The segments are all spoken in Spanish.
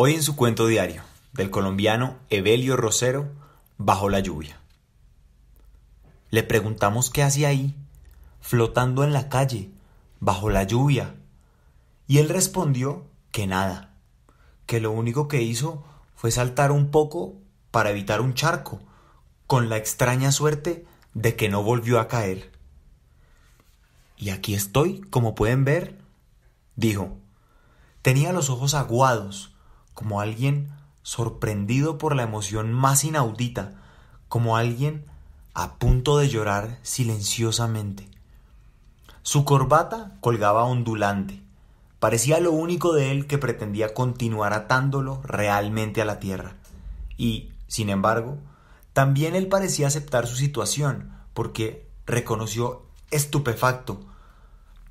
Hoy en su cuento diario del colombiano Evelio Rosero, Bajo la lluvia. Le preguntamos qué hacía ahí, flotando en la calle, bajo la lluvia, y él respondió que nada, que lo único que hizo fue saltar un poco para evitar un charco, con la extraña suerte de que no volvió a caer. Y aquí estoy, como pueden ver, dijo. Tenía los ojos aguados, como alguien sorprendido por la emoción más inaudita, como alguien a punto de llorar silenciosamente. Su corbata colgaba ondulante. Parecía lo único de él que pretendía continuar atándolo realmente a la tierra. Y, sin embargo, también él parecía aceptar su situación, porque reconoció estupefacto.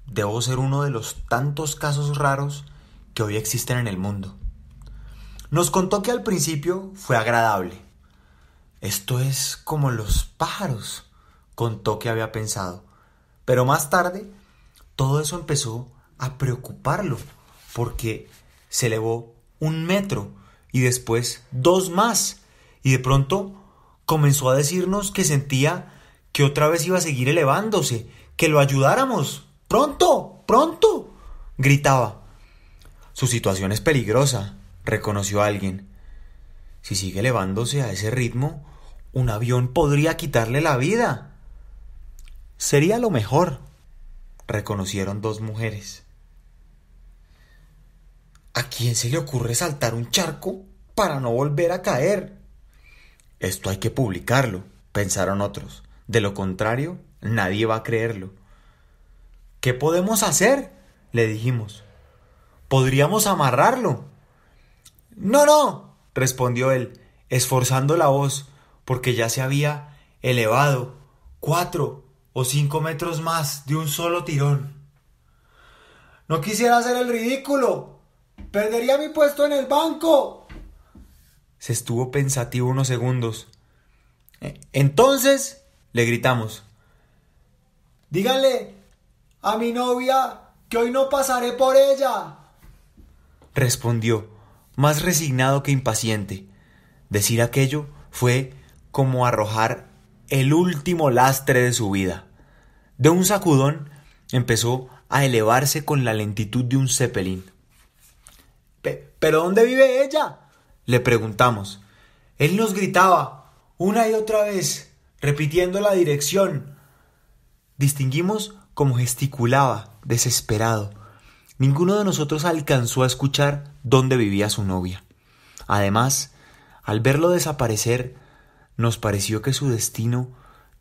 Debo ser uno de los tantos casos raros que hoy existen en el mundo. Nos contó que al principio fue agradable. Esto es como los pájaros, contó que había pensado. Pero más tarde, todo eso empezó a preocuparlo, porque se elevó un metro y después dos más. Y de pronto comenzó a decirnos que sentía que otra vez iba a seguir elevándose, que lo ayudáramos. Pronto, pronto, gritaba. Su situación es peligrosa, reconoció alguien. Si sigue elevándose a ese ritmo, un avión podría quitarle la vida. Sería lo mejor, reconocieron dos mujeres. ¿A quién se le ocurre saltar un charco para no volver a caer? Esto hay que publicarlo, pensaron otros. De lo contrario, nadie va a creerlo. ¿Qué podemos hacer? le dijimos. Podríamos amarrarlo. No, no, respondió él, esforzando la voz, porque ya se había elevado cuatro o cinco metros más de un solo tirón. No quisiera hacer el ridículo. Perdería mi puesto en el banco. Se estuvo pensativo unos segundos. E, entonces le gritamos. Díganle a mi novia que hoy no pasaré por ella. Respondió más resignado que impaciente. Decir aquello fue como arrojar el último lastre de su vida. De un sacudón empezó a elevarse con la lentitud de un zeppelin. ¿Pero dónde vive ella? le preguntamos. Él nos gritaba una y otra vez, repitiendo la dirección. Distinguimos cómo gesticulaba, desesperado, Ninguno de nosotros alcanzó a escuchar dónde vivía su novia. Además, al verlo desaparecer, nos pareció que su destino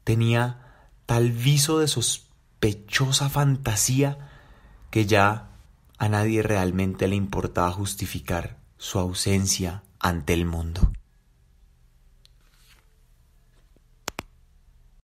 tenía tal viso de sospechosa fantasía que ya a nadie realmente le importaba justificar su ausencia ante el mundo.